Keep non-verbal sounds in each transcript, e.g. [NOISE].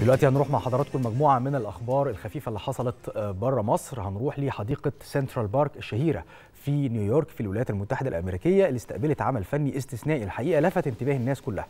دلوقتي هنروح مع حضراتكم مجموعه من الاخبار الخفيفه اللي حصلت آه، بره مصر هنروح لحديقه سنترال بارك الشهيره في نيويورك في الولايات المتحده الامريكيه اللي استقبلت عمل فني استثنائي الحقيقه لفت انتباه الناس كلها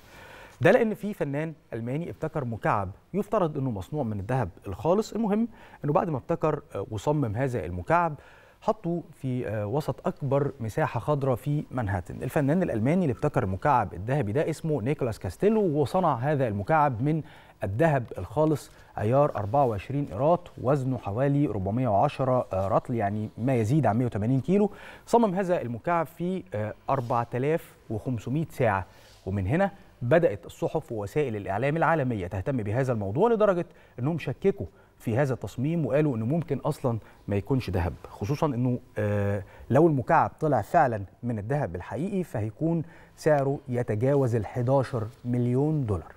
ده لان في فنان الماني ابتكر مكعب يفترض انه مصنوع من الذهب الخالص المهم انه بعد ما ابتكر آه، وصمم هذا المكعب حطوا في آه، وسط اكبر مساحه خضراء في مانهاتن الفنان الالماني اللي ابتكر المكعب الذهبي ده اسمه نيكولاس كاستيلو وصنع هذا المكعب من الذهب الخالص عيار 24 قيراط وزنه حوالي 410 آه، رطل يعني ما يزيد عن 180 كيلو صمم هذا المكعب في 4500 آه، ساعه ومن هنا بدأت الصحف ووسائل الإعلام العالمية تهتم بهذا الموضوع لدرجة أنهم شككوا في هذا التصميم وقالوا أنه ممكن أصلا ما يكونش ذهب خصوصا أنه آه، لو المكعب طلع فعلا من الذهب الحقيقي فهيكون سعره يتجاوز ال 11 مليون دولار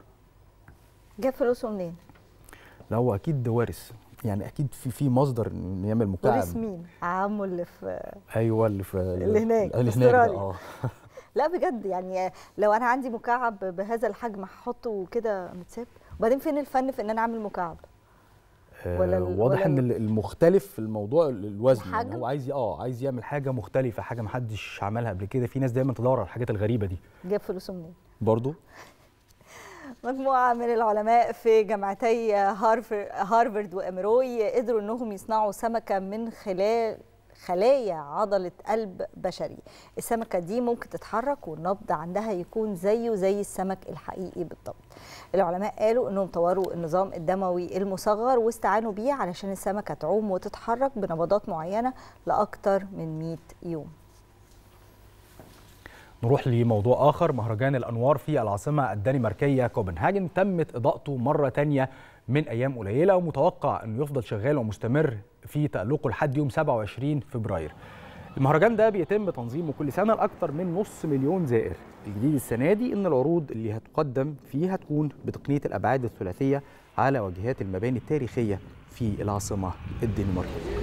جاب فلوسه منين؟ لا هو أكيد وارث يعني اكيد في في مصدر يعمل مكعب وارث مين؟ عمه اللي في ايوه اللي في اللي هناك اللي هناك اه [LAUGHS] لا بجد يعني لو انا عندي مكعب بهذا الحجم هحطه كده متساب وبعدين فين الفن في ان انا اعمل مكعب آه، ولا واضح ولا ان المختلف في الموضوع الوزن يعني هو عايز اه عايز يعمل حاجه مختلفه حاجه ما حدش عملها قبل كده في ناس دايما تدور على الحاجات الغريبه دي جاب فلوسه منين برضه مجموعة من العلماء في جامعتي هارفرد وأمروي قدروا أنهم يصنعوا سمكة من خلال خلايا عضلة قلب بشري السمكة دي ممكن تتحرك والنبض عندها يكون زيه زي السمك الحقيقي بالضبط العلماء قالوا انهم طوروا النظام الدموي المصغر واستعانوا بيه علشان السمكة تعوم وتتحرك بنبضات معينة لأكثر من 100 يوم نروح لموضوع آخر مهرجان الأنوار في العاصمة الدنماركية كوبنهاجن تمت إضاءته مرة تانية من أيام قليلة ومتوقع أنه يفضل شغال ومستمر في تألقه لحد يوم 27 فبراير المهرجان ده بيتم تنظيمه كل سنة لأكثر من نص مليون زائر الجديد السنة دي إن العروض اللي هتقدم فيها تكون بتقنية الأبعاد الثلاثية على واجهات المباني التاريخية في العاصمة الدنماركية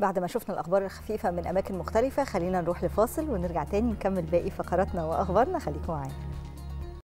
بعد ما شفنا الأخبار الخفيفة من أماكن مختلفة خلينا نروح لفاصل ونرجع تاني نكمل باقي فقراتنا وأخبارنا خليكم معانا